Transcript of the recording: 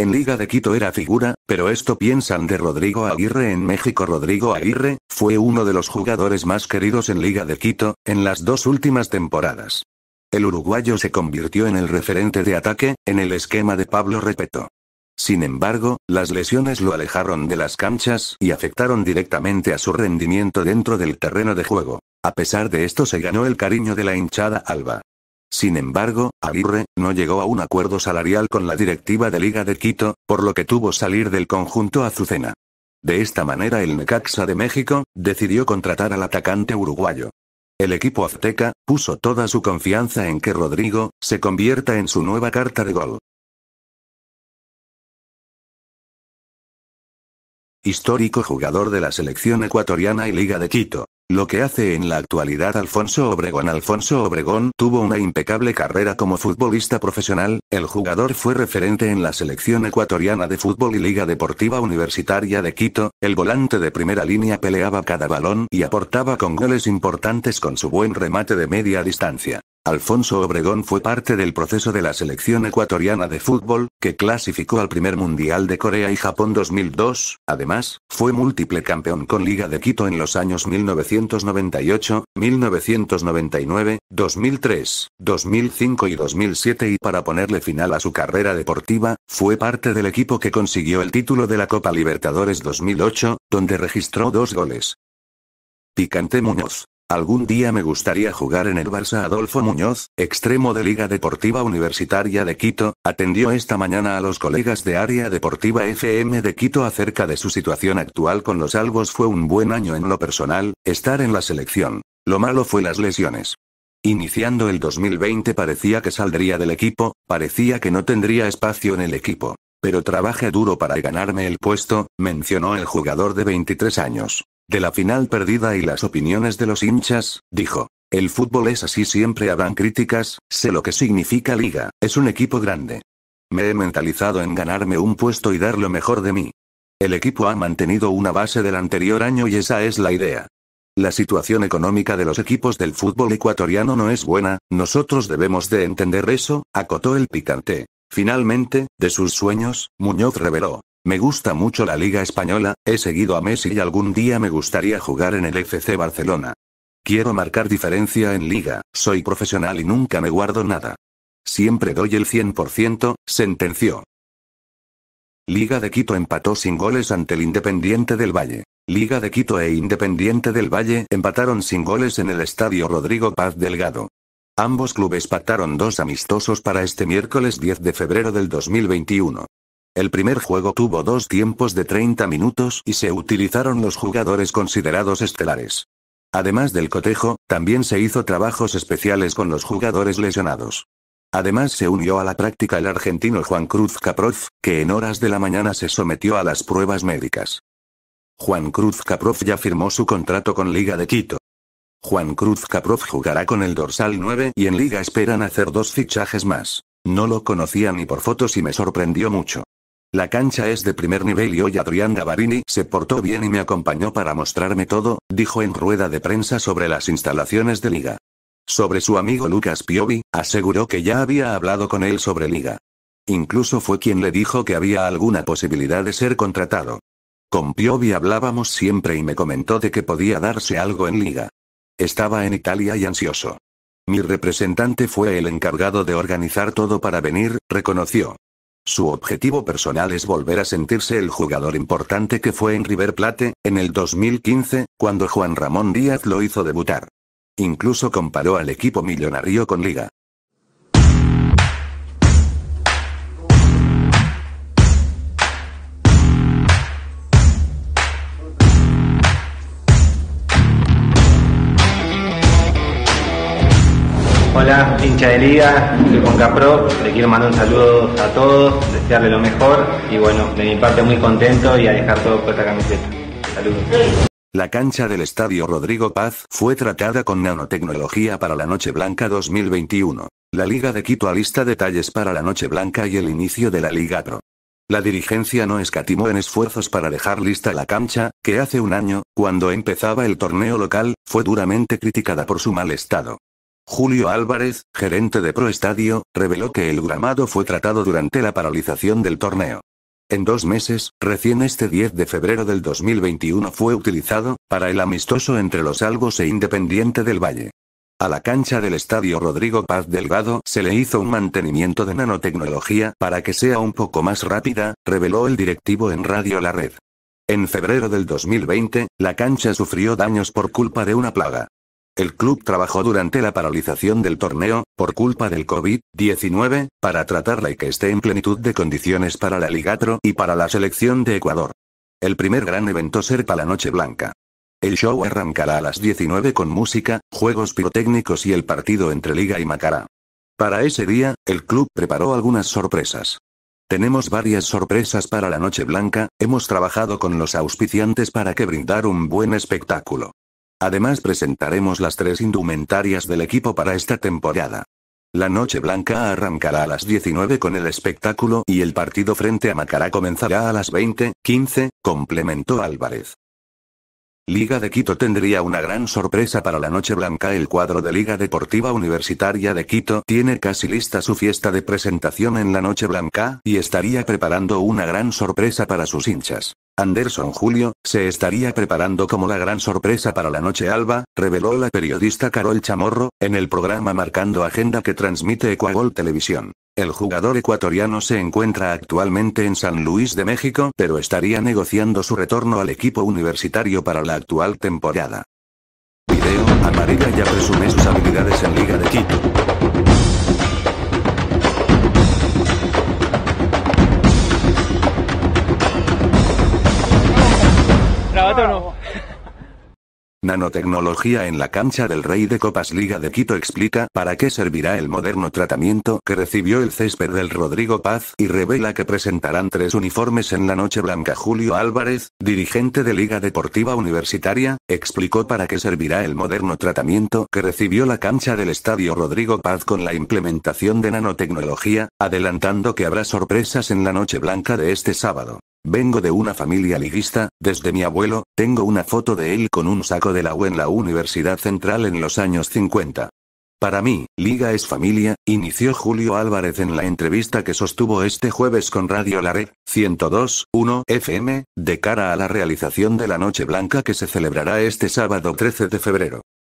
En Liga de Quito era figura, pero esto piensan de Rodrigo Aguirre en México. Rodrigo Aguirre, fue uno de los jugadores más queridos en Liga de Quito, en las dos últimas temporadas. El uruguayo se convirtió en el referente de ataque, en el esquema de Pablo Repeto. Sin embargo, las lesiones lo alejaron de las canchas y afectaron directamente a su rendimiento dentro del terreno de juego. A pesar de esto se ganó el cariño de la hinchada alba. Sin embargo, Aguirre, no llegó a un acuerdo salarial con la directiva de Liga de Quito, por lo que tuvo salir del conjunto Azucena. De esta manera el Necaxa de México, decidió contratar al atacante uruguayo. El equipo azteca, puso toda su confianza en que Rodrigo, se convierta en su nueva carta de gol. Histórico jugador de la selección ecuatoriana y Liga de Quito. Lo que hace en la actualidad Alfonso Obregón Alfonso Obregón tuvo una impecable carrera como futbolista profesional, el jugador fue referente en la selección ecuatoriana de fútbol y Liga Deportiva Universitaria de Quito, el volante de primera línea peleaba cada balón y aportaba con goles importantes con su buen remate de media distancia. Alfonso Obregón fue parte del proceso de la selección ecuatoriana de fútbol, que clasificó al primer Mundial de Corea y Japón 2002, además, fue múltiple campeón con Liga de Quito en los años 1900 1998, 1999, 2003, 2005 y 2007 y para ponerle final a su carrera deportiva, fue parte del equipo que consiguió el título de la Copa Libertadores 2008, donde registró dos goles. Picante Muñoz. Algún día me gustaría jugar en el Barça. Adolfo Muñoz, extremo de Liga Deportiva Universitaria de Quito, atendió esta mañana a los colegas de Área Deportiva FM de Quito acerca de su situación actual con los albos. Fue un buen año en lo personal, estar en la selección. Lo malo fue las lesiones. Iniciando el 2020 parecía que saldría del equipo, parecía que no tendría espacio en el equipo. Pero trabajé duro para ganarme el puesto, mencionó el jugador de 23 años de la final perdida y las opiniones de los hinchas, dijo. El fútbol es así, siempre habrán críticas, sé lo que significa liga, es un equipo grande. Me he mentalizado en ganarme un puesto y dar lo mejor de mí. El equipo ha mantenido una base del anterior año y esa es la idea. La situación económica de los equipos del fútbol ecuatoriano no es buena, nosotros debemos de entender eso, acotó el picante. Finalmente, de sus sueños, Muñoz reveló, me gusta mucho la Liga Española, he seguido a Messi y algún día me gustaría jugar en el FC Barcelona. Quiero marcar diferencia en Liga, soy profesional y nunca me guardo nada. Siempre doy el 100%, sentenció. Liga de Quito empató sin goles ante el Independiente del Valle. Liga de Quito e Independiente del Valle empataron sin goles en el Estadio Rodrigo Paz Delgado. Ambos clubes pactaron dos amistosos para este miércoles 10 de febrero del 2021. El primer juego tuvo dos tiempos de 30 minutos y se utilizaron los jugadores considerados estelares. Además del cotejo, también se hizo trabajos especiales con los jugadores lesionados. Además se unió a la práctica el argentino Juan Cruz Caproz, que en horas de la mañana se sometió a las pruebas médicas. Juan Cruz Caproz ya firmó su contrato con Liga de Quito. Juan Cruz Caproz jugará con el dorsal 9 y en Liga esperan hacer dos fichajes más. No lo conocía ni por fotos y me sorprendió mucho. La cancha es de primer nivel y hoy Adrián Gavarini se portó bien y me acompañó para mostrarme todo, dijo en rueda de prensa sobre las instalaciones de Liga. Sobre su amigo Lucas Piovi, aseguró que ya había hablado con él sobre Liga. Incluso fue quien le dijo que había alguna posibilidad de ser contratado. Con Piovi hablábamos siempre y me comentó de que podía darse algo en Liga. Estaba en Italia y ansioso. Mi representante fue el encargado de organizar todo para venir, reconoció. Su objetivo personal es volver a sentirse el jugador importante que fue en River Plate, en el 2015, cuando Juan Ramón Díaz lo hizo debutar. Incluso comparó al equipo millonario con Liga. Hola, hincha de liga, soy le quiero mandar un saludo a todos, desearle lo mejor y bueno, de mi parte muy contento y a dejar todo por esta camiseta. Saludos. La cancha del Estadio Rodrigo Paz fue tratada con nanotecnología para la Noche Blanca 2021. La Liga de Quito alista detalles para la Noche Blanca y el inicio de la Liga Pro. La dirigencia no escatimó en esfuerzos para dejar lista la cancha, que hace un año, cuando empezaba el torneo local, fue duramente criticada por su mal estado. Julio Álvarez, gerente de Pro Estadio, reveló que el gramado fue tratado durante la paralización del torneo. En dos meses, recién este 10 de febrero del 2021 fue utilizado, para el amistoso entre los Algos e Independiente del Valle. A la cancha del estadio Rodrigo Paz Delgado se le hizo un mantenimiento de nanotecnología para que sea un poco más rápida, reveló el directivo en Radio La Red. En febrero del 2020, la cancha sufrió daños por culpa de una plaga. El club trabajó durante la paralización del torneo, por culpa del COVID-19, para tratarla y que esté en plenitud de condiciones para la Ligatro y para la selección de Ecuador. El primer gran evento será la Noche Blanca. El show arrancará a las 19 con música, juegos pirotécnicos y el partido entre Liga y Macará. Para ese día, el club preparó algunas sorpresas. Tenemos varias sorpresas para la Noche Blanca, hemos trabajado con los auspiciantes para que brindar un buen espectáculo. Además presentaremos las tres indumentarias del equipo para esta temporada. La Noche Blanca arrancará a las 19 con el espectáculo y el partido frente a Macará comenzará a las 20:15, complementó Álvarez. Liga de Quito tendría una gran sorpresa para la Noche Blanca. El cuadro de Liga Deportiva Universitaria de Quito tiene casi lista su fiesta de presentación en la Noche Blanca y estaría preparando una gran sorpresa para sus hinchas. Anderson Julio, se estaría preparando como la gran sorpresa para la noche alba, reveló la periodista Carol Chamorro, en el programa Marcando Agenda que transmite Ecuagol Televisión. El jugador ecuatoriano se encuentra actualmente en San Luis de México, pero estaría negociando su retorno al equipo universitario para la actual temporada. Video, Amarilla ya presume sus habilidades en Liga de Quito. Nanotecnología en la cancha del Rey de Copas Liga de Quito explica para qué servirá el moderno tratamiento que recibió el césped del Rodrigo Paz y revela que presentarán tres uniformes en la noche blanca. Julio Álvarez, dirigente de Liga Deportiva Universitaria, explicó para qué servirá el moderno tratamiento que recibió la cancha del Estadio Rodrigo Paz con la implementación de nanotecnología, adelantando que habrá sorpresas en la noche blanca de este sábado. Vengo de una familia liguista, desde mi abuelo, tengo una foto de él con un saco de la U en la Universidad Central en los años 50. Para mí, Liga es familia, inició Julio Álvarez en la entrevista que sostuvo este jueves con Radio La Red, 102.1 FM, de cara a la realización de la Noche Blanca que se celebrará este sábado 13 de febrero.